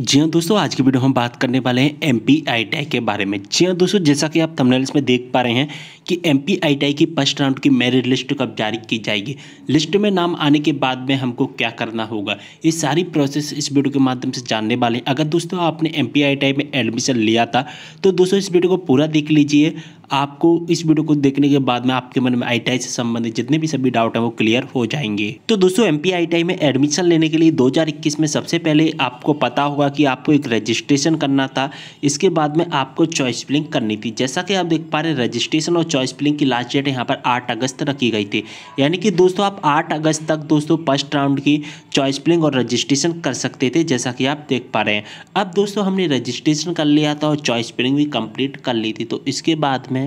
जी हाँ दोस्तों आज की वीडियो हम बात करने वाले हैं एम पी आई के बारे में जी हाँ दोस्तों जैसा कि आप थंबनेल्स में देख पा रहे हैं कि एम पी की फर्स्ट राउंड की मेरिट लिस्ट कब जारी की जाएगी लिस्ट में नाम आने के बाद में हमको क्या करना होगा ये सारी प्रोसेस इस वीडियो के माध्यम से जानने वाले हैं अगर दोस्तों आपने एम पी में एडमिशन लिया था तो दोस्तों इस वीडियो को पूरा देख लीजिए आपको इस वीडियो को देखने के बाद में आपके मन में आई से संबंधित जितने भी सभी डाउट हैं वो क्लियर हो जाएंगे तो दोस्तों एम पी में एडमिशन लेने के लिए 2021 में सबसे पहले आपको पता होगा कि आपको एक रजिस्ट्रेशन करना था इसके बाद में आपको चॉइस फिलिंग करनी थी जैसा कि आप देख पा रहे रजिस्ट्रेशन और चॉइस प्लिंग की लास्ट डेट यहाँ पर आठ अगस्त रखी गई थी यानी कि दोस्तों आप आठ अगस्त तक दोस्तों फर्स्ट राउंड की चॉइस प्लिंग और रजिस्ट्रेशन कर सकते थे जैसा कि आप देख पा रहे हैं अब दोस्तों हमने रजिस्ट्रेशन कर लिया था और चॉइस प्लिंग भी कंप्लीट कर ली थी तो इसके बाद में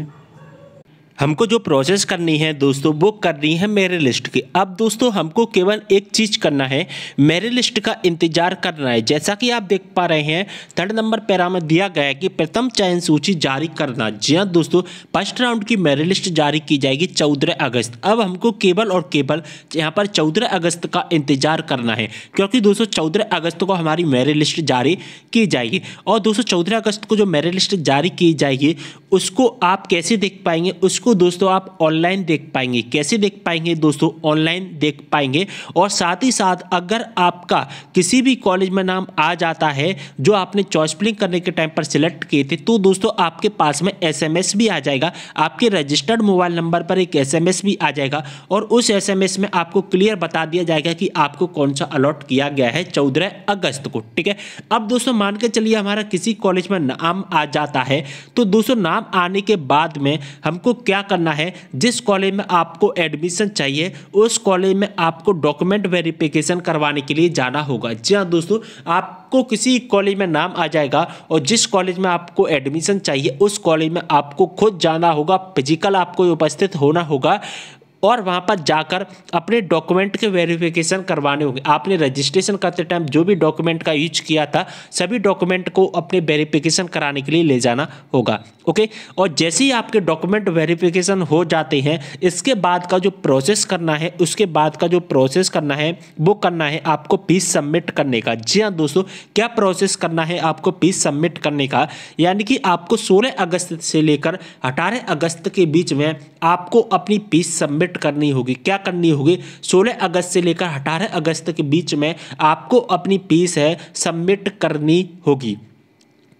हमको जो प्रोसेस करनी है दोस्तों वो करनी है मेरे लिस्ट की अब दोस्तों हमको केवल एक चीज़ करना है मेरे लिस्ट का इंतजार करना है जैसा कि आप देख पा रहे हैं थर्ड नंबर पैरा में दिया गया है कि प्रथम चयन सूची जारी करना जी हाँ दोस्तों फर्स्ट राउंड की मेरिट लिस्ट जारी की जाएगी चौदह अगस्त अब हमको केवल और केवल यहाँ पर चौदह अगस्त का इंतजार करना है क्योंकि दोस्तों चौदह अगस्त को हमारी मेरिट लिस्ट जारी की जाएगी और दोस्तों चौदह अगस्त को जो मेरिट लिस्ट जारी की जाएगी उसको आप कैसे देख पाएंगे उसको को दोस्तों आप ऑनलाइन देख पाएंगे कैसे देख पाएंगे दोस्तों ऑनलाइन देख पाएंगे और साथ ही साथ अगर आपका किसी भी कॉलेज में नाम आ जाता है जो आपने चॉइस प्लिंग करने के टाइम पर सिलेक्ट किए थे तो दोस्तों आपके पास में एस भी आ जाएगा आपके रजिस्टर्ड मोबाइल नंबर पर एक एस भी आ जाएगा और उस एस में आपको क्लियर बता दिया जाएगा कि आपको कौन सा अलॉट किया गया है चौदह अगस्त को ठीक है अब दोस्तों मान के चलिए हमारा किसी कॉलेज में नाम आ जाता है तो दोस्तों नाम आने के बाद में हमको क्या क्या करना है जिस कॉलेज में आपको एडमिशन चाहिए उस कॉलेज में आपको डॉक्यूमेंट वेरिफिकेशन करवाने के लिए जाना होगा जी हाँ दोस्तों आप आपको किसी कॉलेज में नाम आ जाएगा और जिस कॉलेज में आपको एडमिशन चाहिए उस कॉलेज में आपको खुद जाना होगा फिजिकल आपको उपस्थित होना होगा और वहाँ पर जाकर अपने डॉक्यूमेंट के वेरिफिकेशन करवाने होंगे आपने रजिस्ट्रेशन करते टाइम जो भी डॉक्यूमेंट का यूज किया था सभी डॉक्यूमेंट को अपने वेरिफिकेशन कराने के लिए ले जाना होगा ओके और जैसे ही आपके डॉक्यूमेंट वेरिफिकेशन हो जाते हैं इसके बाद का जो प्रोसेस करना है उसके बाद का जो प्रोसेस करना है वो करना है आपको पीस सबमिट करने का जी हाँ दोस्तों क्या प्रोसेस करना है आपको पीस सबमिट करने का यानी कि आपको सोलह अगस्त से लेकर अठारह अगस्त के बीच में आपको अपनी पीस सबमिट अपडेट करनी होगी क्या करनी होगी 16 अगस्त से लेकर अठारह अगस्त के बीच में आपको अपनी पीस है सबमिट करनी होगी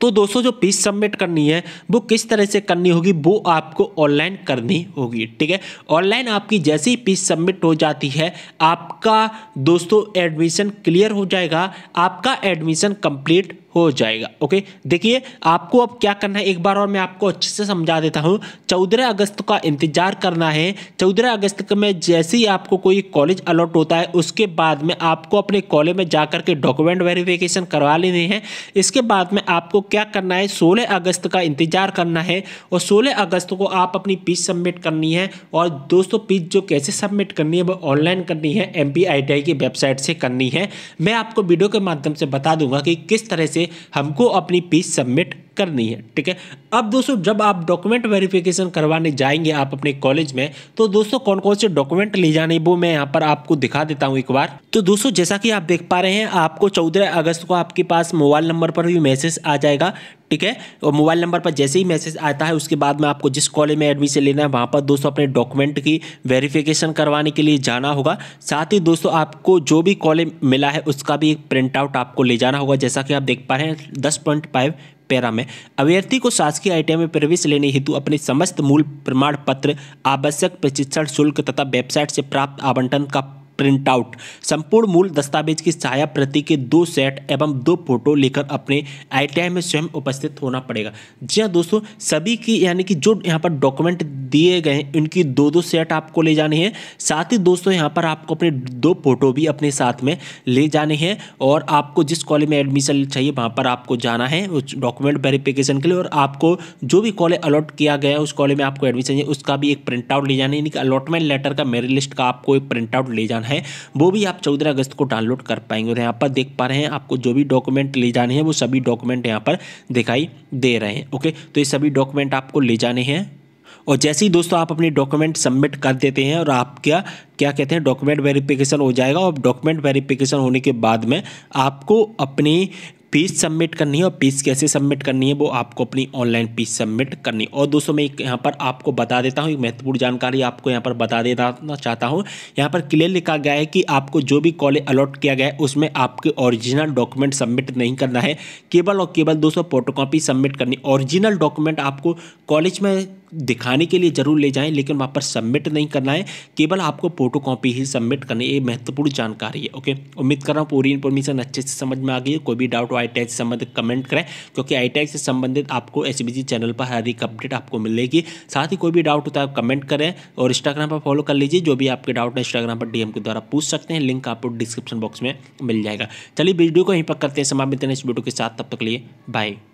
तो दोस्तों जो पीस सबमिट करनी है वो किस तरह से करनी होगी वो आपको ऑनलाइन करनी होगी ठीक है ऑनलाइन आपकी जैसी ही पीस सबमिट हो जाती है आपका दोस्तों एडमिशन क्लियर हो जाएगा आपका एडमिशन कंप्लीट हो जाएगा ओके देखिए आपको अब क्या करना है एक बार और मैं आपको अच्छे से समझा देता हूँ चौदह अगस्त का इंतजार करना है चौदह अगस्त में जैसे ही आपको कोई कॉलेज अलॉट होता है उसके बाद में आपको अपने कॉलेज में जा के डॉक्यूमेंट वेरिफिकेशन करवा लेने हैं इसके बाद में आपको क्या करना है सोलह अगस्त का इंतजार करना है और सोलह अगस्त को आप अपनी पीस सबमिट करनी है और दोस्तों पीस जो कैसे सबमिट करनी है वो ऑनलाइन करनी है एम की वेबसाइट से करनी है मैं आपको वीडियो के माध्यम से बता दूंगा कि किस तरह से से हमको अपनी पीस सबमिट करनी है ठीक है अब दोस्तों जब आप डॉक्यूमेंट वेरिफिकेशन करवाने जाएंगे आप अपने कॉलेज में तो दोस्तों कौन कौन से डॉक्यूमेंट ले जाने वो मैं यहाँ पर आपको दिखा देता हूँ एक बार तो दोस्तों जैसा कि आप देख पा रहे हैं आपको 14 अगस्त को आपके पास मोबाइल नंबर पर भी मैसेज आ जाएगा ठीक है और मोबाइल नंबर पर जैसे ही मैसेज आता है उसके बाद में आपको जिस कॉलेज में एडमिशन लेना है वहाँ पर दोस्तों अपने डॉक्यूमेंट की वेरिफिकेशन करवाने के लिए जाना होगा साथ ही दोस्तों आपको जो भी कॉलेज मिला है उसका भी एक प्रिंट आउट आपको ले जाना होगा जैसा कि आप देख पा रहे हैं दस पॉइंट फाइव पैरा में अभ्यर्थी को शासकीय आई में प्रवेश लेने हेतु अपने समस्त मूल प्रमाण पत्र आवश्यक प्रशिक्षण शुल्क तथा वेबसाइट से प्राप्त आवंटन का प्रिंटआउट संपूर्ण मूल दस्तावेज की छाया प्रति के दो सेट एवं दो फोटो लेकर अपने आईटीआई में स्वयं उपस्थित होना पड़ेगा जी हाँ दोस्तों सभी की यानी कि जो यहाँ पर डॉक्यूमेंट दिए गए उनकी दो दो सेट आपको ले जानी है साथ ही दोस्तों यहाँ पर आपको अपने दो फोटो भी अपने साथ में ले जाने हैं और आपको जिस कॉलेज में एडमिशन चाहिए वहाँ पर आपको जाना है उस डॉक्यूमेंट वेरिफिकेशन के लिए और आपको जो भी कॉलेज अलॉट किया गया है उस कॉलेज में आपको एडमिशन चाहिए उसका भी एक प्रिंटआउट ले जाना है यानी कि अलॉटमेंट लेटर का मेरिट लिस्ट का आपको एक प्रिंटआउट ले जाना है है वो भी आप चौदह अगस्त को डाउनलोड कर पाएंगे और यहाँ पर देख पा रहे हैं आपको जो भी डॉक्यूमेंट ले जाने हैं वो सभी डॉक्यूमेंट यहाँ पर दिखाई दे रहे हैं ओके तो ये सभी डॉक्यूमेंट आपको ले जाने हैं और जैसे ही दोस्तों आप अपने डॉक्यूमेंट सबमिट कर देते हैं और आपका क्या कहते हैं डॉक्यूमेंट वेरिफिकेशन हो जाएगा और डॉक्यूमेंट वेरिफिकेशन होने के बाद में आपको अपनी फीस सबमिट करनी है और फीस कैसे सबमिट करनी है वो आपको अपनी ऑनलाइन फीस सबमिट करनी और दोस्तों मैं यहाँ पर आपको बता देता हूँ एक महत्वपूर्ण जानकारी आपको यहाँ पर बता देना चाहता हूँ यहाँ पर क्लियर लिखा गया है कि आपको जो भी कॉलेज अलॉट किया गया है उसमें आपके ओरिजिनल डॉक्यूमेंट सबमिट नहीं करना है केवल और केवल दोस्तों फोटोकॉपी सबमिट करनी ओरिजिनल डॉक्यूमेंट आपको कॉलेज में दिखाने के लिए ज़रूर ले जाएं लेकिन वहाँ पर सबमिट नहीं करना है केवल आपको फोटो कॉपी ही सबमिट करनी ये महत्वपूर्ण जानकारी है ओके उम्मीद कर रहा हूँ पूरी इन्फॉर्मेशन अच्छे से समझ में आ गई है कोई भी डाउट हो आई टी से संबंधित कमेंट करें क्योंकि आई से संबंधित आपको एस चैनल पर हर एक अपडेट आपको मिलेगी साथ ही कोई भी डाउट होता है आप कमेंट करें और इंस्टाग्राम पर फॉलो कर लीजिए जो भी आपके डाउट है इंस्टाग्राम पर डीएम के द्वारा पूछ सकते हैं लिंक आपको डिस्क्रिप्शन बॉक्स में मिल जाएगा चलिए वीडियो को यहीं पर करते हैं समाप्त इस वीडियो के साथ तब तक लिए बाय